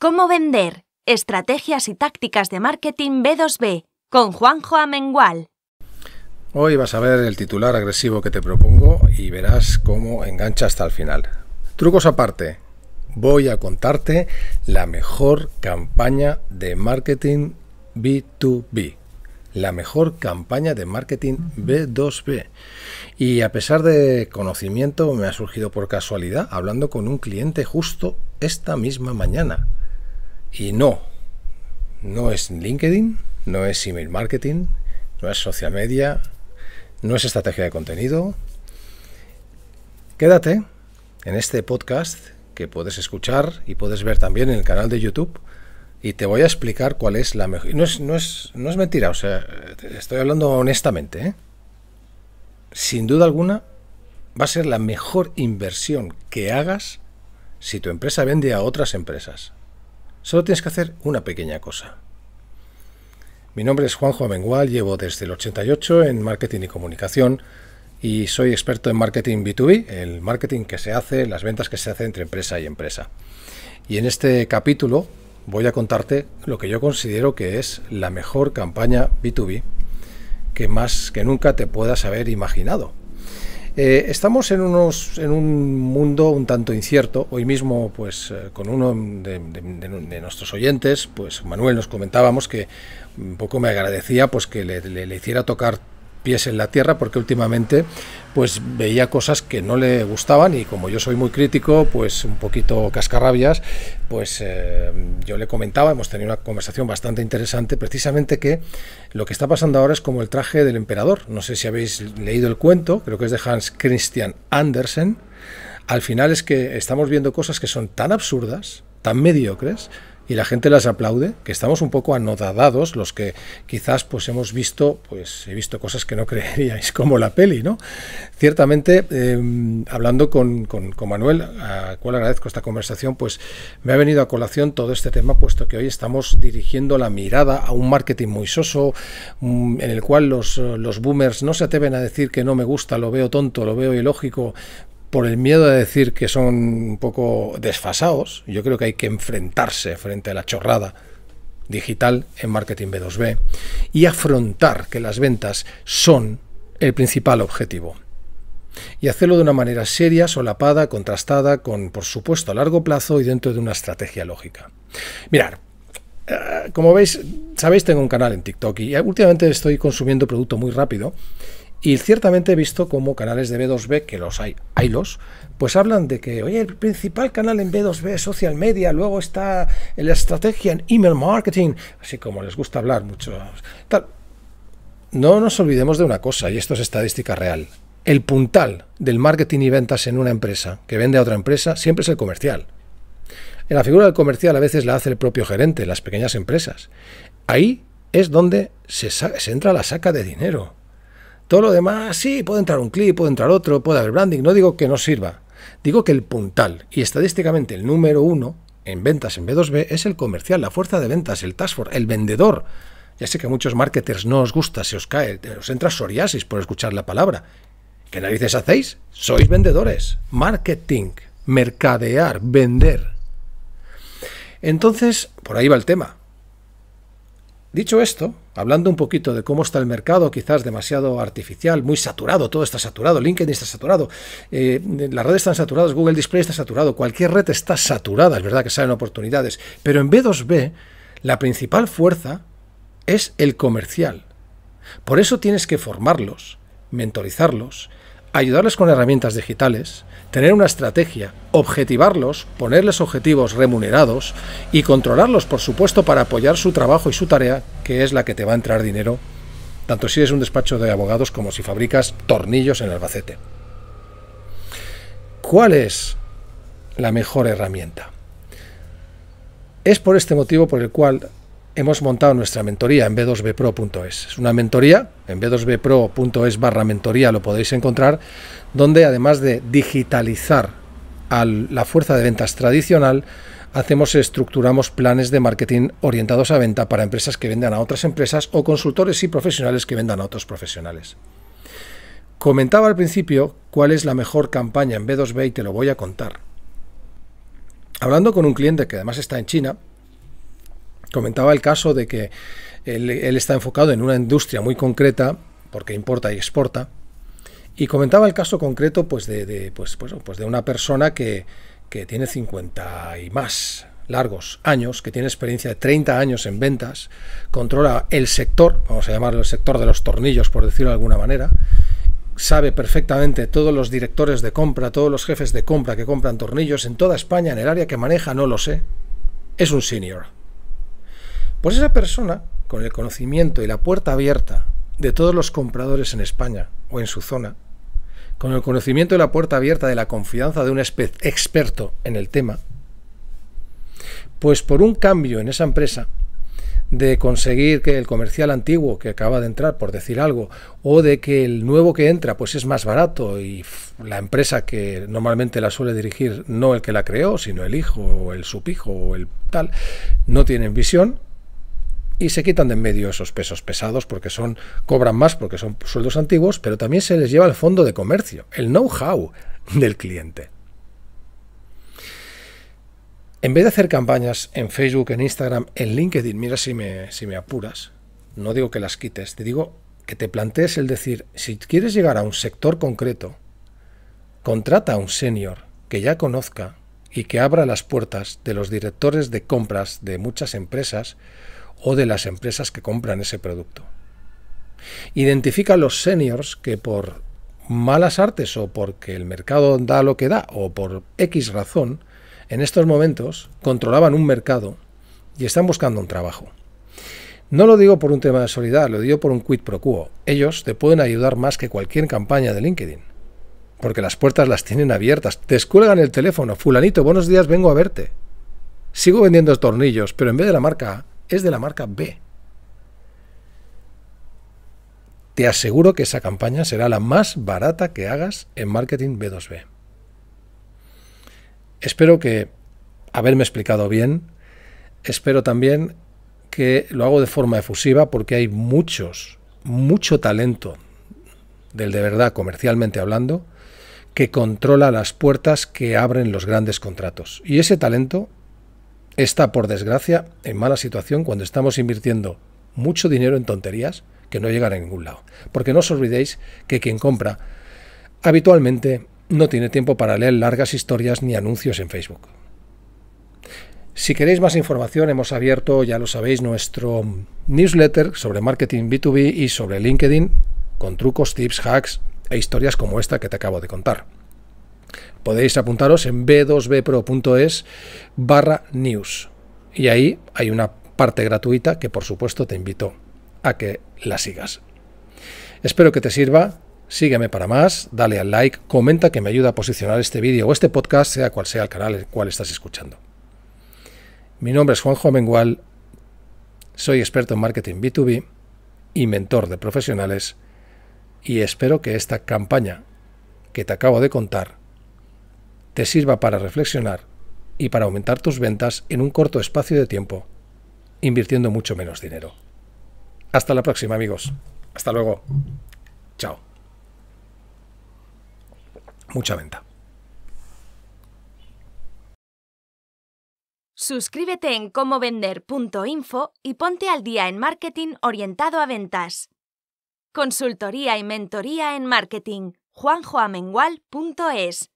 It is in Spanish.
Cómo vender, estrategias y tácticas de marketing B2B con Juanjo Amengual. Hoy vas a ver el titular agresivo que te propongo y verás cómo engancha hasta el final. Trucos aparte, voy a contarte la mejor campaña de marketing B2B la mejor campaña de marketing B2B. Y a pesar de conocimiento, me ha surgido por casualidad hablando con un cliente justo esta misma mañana. Y no, no es LinkedIn, no es email marketing, no es social media, no es estrategia de contenido. Quédate en este podcast que puedes escuchar y puedes ver también en el canal de YouTube y te voy a explicar cuál es la mejor... No es, no es, no es mentira, o sea, estoy hablando honestamente. ¿eh? Sin duda alguna, va a ser la mejor inversión que hagas si tu empresa vende a otras empresas. Solo tienes que hacer una pequeña cosa. Mi nombre es Juanjo Amengual, llevo desde el 88 en marketing y comunicación y soy experto en marketing B2B, el marketing que se hace, las ventas que se hacen entre empresa y empresa. Y en este capítulo voy a contarte lo que yo considero que es la mejor campaña B2B que más que nunca te puedas haber imaginado. Eh, estamos en, unos, en un mundo un tanto incierto. Hoy mismo, pues, eh, con uno de, nuestros oyentes, pues Manuel nos comentábamos que un poco me agradecía pues que le hiciera tocar pies en la tierra porque últimamente pues veía cosas que no le gustaban y como yo soy muy crítico, pues un poquito cascarrabias, pues eh, yo le comentaba, hemos tenido una conversación bastante interesante, precisamente que lo que está pasando ahora es como el traje del emperador. No sé si habéis leído el cuento, creo que es de Hans Christian Andersen. Al final es que estamos viendo cosas que son tan absurdas, tan mediocres, y la gente las aplaude, que estamos un poco anodadados los que quizás pues hemos visto, pues he visto cosas que no creeríais, como la peli, ¿no? Ciertamente, em, hablando con, Manuel, a cual agradezco esta conversación, pues me ha venido a colación todo este tema, puesto que hoy estamos dirigiendo la mirada a un marketing muy soso, mm, en el cual los, los boomers no se atreven a decir que no me gusta, lo veo tonto, lo veo ilógico, por el miedo de decir que son un poco desfasados, yo creo que hay que enfrentarse frente a la chorrada digital en marketing B2B y afrontar que las ventas son el principal objetivo. Y hacerlo de una manera seria, solapada, contrastada, con, por supuesto, a largo plazo y dentro de una estrategia lógica. Mirar, eh, como veis, sabéis, tengo un canal en TikTok y eh, últimamente estoy consumiendo producto muy rápido y ciertamente he visto como canales de B2B, que los hay, los, pues hablan de que, oye, el principal canal en B2B es social media, luego está la estrategia en email marketing, así como les gusta hablar mucho. Tal. No nos olvidemos de una cosa, y esto es estadística real. El puntal del marketing y ventas en una empresa que vende a otra empresa siempre es el comercial. En la figura del comercial a veces la hace el propio gerente, las pequeñas empresas. Ahí es donde se, se entra la saca de dinero. Todo lo demás, sí, puede entrar un clip, puede entrar otro, puede haber branding, no digo que no sirva. Digo que el puntal y estadísticamente el número uno en ventas en B2B es el comercial, la fuerza de ventas, el task force, el vendedor. Ya sé que a muchos marketers no os gusta, se os cae, os entra psoriasis por escuchar la palabra. ¿Qué narices hacéis? Sois vendedores. Marketing, mercadear, vender. Entonces, por ahí va el tema. Dicho esto, hablando un poquito de cómo está el mercado, quizás demasiado artificial, muy saturado, todo está saturado, LinkedIn está saturado, eh, las redes están saturadas, Google Display está saturado, cualquier red está saturada, es verdad que salen oportunidades, pero en B2B la principal fuerza es el comercial. Por eso tienes que formarlos, mentorizarlos, ayudarles con herramientas digitales, tener una estrategia, objetivarlos, ponerles objetivos remunerados y controlarlos, por supuesto, para apoyar su trabajo y su tarea, que es la que te va a entrar dinero, tanto si eres un despacho de abogados como si fabricas tornillos en Albacete. ¿Cuál es la mejor herramienta? Es por este motivo por el cual hemos montado nuestra mentoría en b2bpro.es. Es una mentoría, en b2bpro.es barra mentoría lo podéis encontrar, donde además de digitalizar a la fuerza de ventas tradicional, hacemos, estructuramos planes de marketing orientados a venta para empresas que vendan a otras empresas o consultores y profesionales que vendan a otros profesionales. Comentaba al principio cuál es la mejor campaña en B2B y te lo voy a contar. Hablando con un cliente que además está en China, Comentaba el caso de que él, está enfocado en una industria muy concreta, porque importa y exporta, y comentaba el caso concreto pues de, pues, pues, pues, de una persona que, que, tiene 50 y más largos años, que tiene experiencia de 30 años en ventas, controla el sector, vamos a llamarlo el sector de los tornillos, por decirlo de alguna manera, sabe perfectamente todos los directores de compra, todos los jefes de compra que compran tornillos en toda España, en el área que maneja, no lo sé, es un senior. Pues esa persona, con el conocimiento y la puerta abierta de todos los compradores en España o en su zona, con el conocimiento y la puerta abierta de la confianza de un experto en el tema, pues por un cambio en esa empresa, de conseguir que el comercial antiguo que acaba de entrar, por decir algo, o de que el nuevo que entra pues es más barato y la empresa que normalmente la suele dirigir no el que la creó, sino el hijo o el supijo o el tal, no tienen visión, y se quitan de en medio esos pesos pesados porque son cobran más porque son sueldos antiguos, pero también se les lleva el fondo de comercio, el know-how del cliente. En vez de hacer campañas en Facebook, en Instagram, en LinkedIn, mira si me, si me apuras, no digo que las quites, te digo que te plantees el decir, si quieres llegar a un sector concreto, contrata a un senior que ya conozca y que abra las puertas de los directores de compras de muchas empresas o de las empresas que compran ese producto. Identifica a los seniors que por malas artes o porque el mercado da lo que da o por X razón, en estos momentos controlaban un mercado y están buscando un trabajo. No lo digo por un tema de solidaridad, lo digo por un quid pro quo. Ellos te pueden ayudar más que cualquier campaña de LinkedIn. Porque las puertas las tienen abiertas. Te escuelgan el teléfono. Fulanito, buenos días, vengo a verte. Sigo vendiendo tornillos, pero en vez de la marca A, es de la marca B. Te aseguro que esa campaña será la más barata que hagas en marketing B2B. Espero que haberme explicado bien. Espero también que lo hago de forma efusiva porque hay muchos, mucho talento del de verdad comercialmente hablando que controla las puertas que abren los grandes contratos. Y ese talento está, por desgracia, en mala situación cuando estamos invirtiendo mucho dinero en tonterías que no llegan a ningún lado. Porque no os olvidéis que quien compra habitualmente no tiene tiempo para leer largas historias ni anuncios en Facebook. Si queréis más información, hemos abierto, ya lo sabéis, nuestro newsletter sobre marketing B2B y sobre LinkedIn, con trucos, tips, hacks e historias como esta que te acabo de contar. Podéis apuntaros en b2bpro.es barra news. Y ahí hay una parte gratuita que por supuesto te invito a que la sigas. Espero que te sirva, sígueme para más, dale al like, comenta que me ayuda a posicionar este vídeo o este podcast, sea cual sea el canal el cual estás escuchando. Mi nombre es Juanjo Mengual, soy experto en marketing B2B y mentor de profesionales y espero que esta campaña que te acabo de contar te sirva para reflexionar y para aumentar tus ventas en un corto espacio de tiempo, invirtiendo mucho menos dinero. Hasta la próxima amigos. Hasta luego. Chao. Mucha venta. Suscríbete en comovender.info y ponte al día en marketing orientado a ventas. Consultoría y mentoría en marketing. juanjoamengual.es